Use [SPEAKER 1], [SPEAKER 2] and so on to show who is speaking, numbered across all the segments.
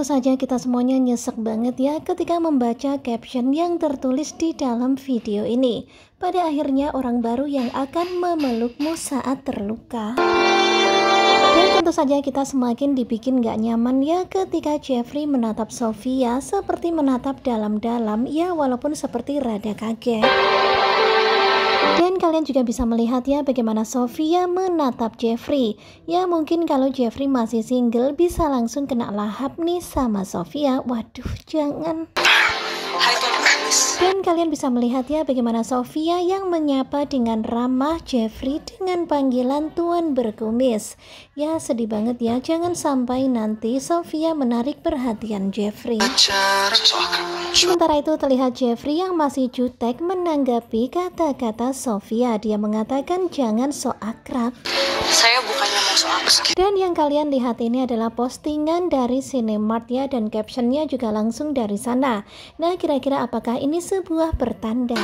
[SPEAKER 1] tentu saja kita semuanya nyesek banget ya ketika membaca caption yang tertulis di dalam video ini. Pada akhirnya orang baru yang akan memelukmu saat terluka. Dan tentu saja kita semakin dibikin gak nyaman ya ketika Jeffrey menatap Sofia seperti menatap dalam-dalam ya walaupun seperti rada kaget kalian juga bisa melihat ya bagaimana Sofia menatap Jeffrey. Ya mungkin kalau Jeffrey masih single bisa langsung kena lahap nih sama Sofia. Waduh jangan. Hai menangis. Dan kalian bisa melihat ya bagaimana Sofia yang menyapa dengan ramah Jeffrey dengan panggilan Tuan Berkumis. Ya sedih banget ya, jangan sampai nanti Sofia menarik perhatian Jeffrey. Sementara itu terlihat Jeffrey yang masih jutek menanggapi kata-kata Sofia. Dia mengatakan jangan so akrab. Saya bukannya dan yang kalian lihat ini adalah postingan dari Cinemart ya dan captionnya juga langsung dari sana. Nah kira-kira apakah ini sebuah pertanda?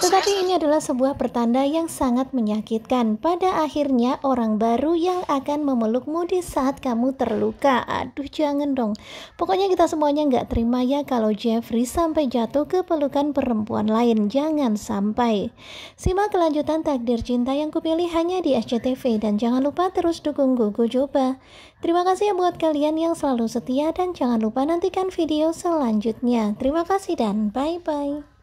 [SPEAKER 1] Tetapi ini adalah sebuah pertanda yang sangat menyakitkan. Pada akhirnya orang baru yang akan memelukmu di saat kamu terluka. Aduh jangan dong. Pokoknya kita semuanya nggak terima ya kalau Jeffrey sampai jatuh ke pelukan perempuan lain. Jangan sampai. Simak kelanjutan takdir cinta yang kupilih hanya di SCTV dan jangan lupa terus dukung Gugu Joba. Terima kasih ya buat kalian yang selalu setia dan jangan lupa nantikan video selanjutnya. Terima kasih dan bye-bye.